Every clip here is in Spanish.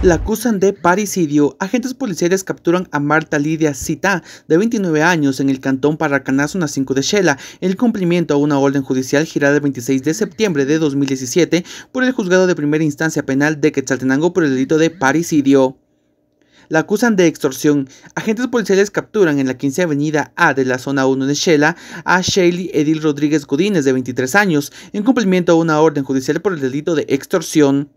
La acusan de parricidio. Agentes policiales capturan a Marta Lidia Cita, de 29 años, en el cantón Zona 5 de Shela, en cumplimiento a una orden judicial girada el 26 de septiembre de 2017 por el juzgado de primera instancia penal de Quetzaltenango por el delito de parricidio. La acusan de extorsión. Agentes policiales capturan en la 15 Avenida A de la zona 1 de Shela a Shelly Edil Rodríguez Godínez, de 23 años, en cumplimiento a una orden judicial por el delito de extorsión.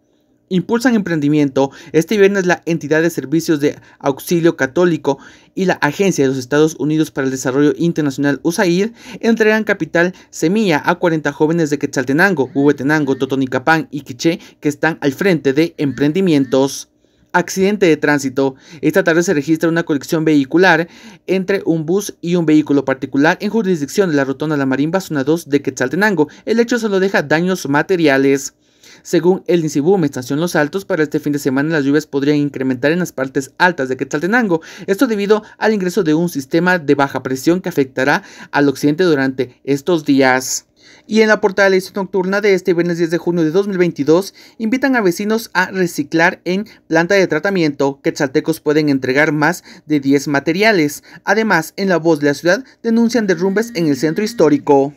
Impulsan Emprendimiento, este viernes la entidad de servicios de auxilio católico y la Agencia de los Estados Unidos para el Desarrollo Internacional USAID entregan capital semilla a 40 jóvenes de Quetzaltenango, Huguetenango, Totonicapán y Quiché que están al frente de emprendimientos accidente de tránsito. Esta tarde se registra una colección vehicular entre un bus y un vehículo particular en jurisdicción de la Rotonda La Marimba, zona 2 de Quetzaltenango. El hecho solo deja daños materiales. Según el INSIBUM, Estación Los Altos, para este fin de semana las lluvias podrían incrementar en las partes altas de Quetzaltenango. Esto debido al ingreso de un sistema de baja presión que afectará al occidente durante estos días. Y en la portada de la nocturna de este viernes 10 de junio de 2022, invitan a vecinos a reciclar en planta de tratamiento. Quetzaltecos pueden entregar más de 10 materiales. Además, en La Voz de la Ciudad denuncian derrumbes en el centro histórico.